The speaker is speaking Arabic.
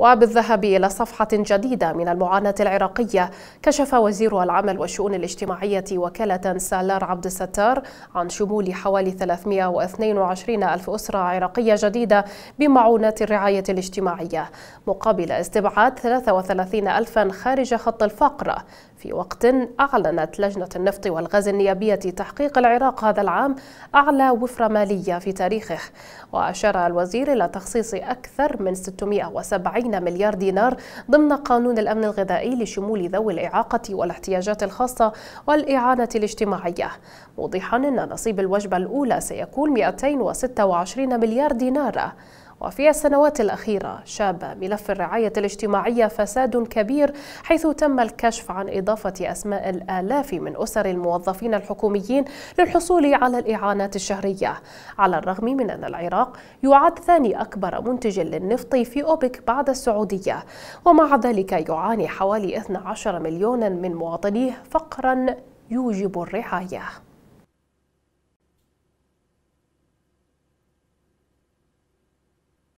وبالذهاب إلى صفحة جديدة من المعاناة العراقية كشف وزير العمل والشؤون الاجتماعية وكالة سالار عبد الستار عن شمول حوالي 322 ألف أسرة عراقية جديدة بمعونات الرعاية الاجتماعية مقابل استبعاد 33 ألفا خارج خط الفقر في وقت أعلنت لجنة النفط والغاز النيابية تحقيق العراق هذا العام أعلى وفرة مالية في تاريخه وأشار الوزير إلى تخصيص أكثر من 670 مليار دينار ضمن قانون الأمن الغذائي لشمول ذوي الإعاقة والاحتياجات الخاصة والإعانة الاجتماعية موضحا أن نصيب الوجبة الأولى سيكون 226 مليار دينار وفي السنوات الأخيرة شاب ملف الرعاية الاجتماعية فساد كبير حيث تم الكشف عن إضافة أسماء الآلاف من أسر الموظفين الحكوميين للحصول على الإعانات الشهرية على الرغم من أن العراق يعد ثاني أكبر منتج للنفط في أوبك بعد السعودية ومع ذلك يعاني حوالي 12 مليونا من مواطنيه فقرا يوجب الرعايه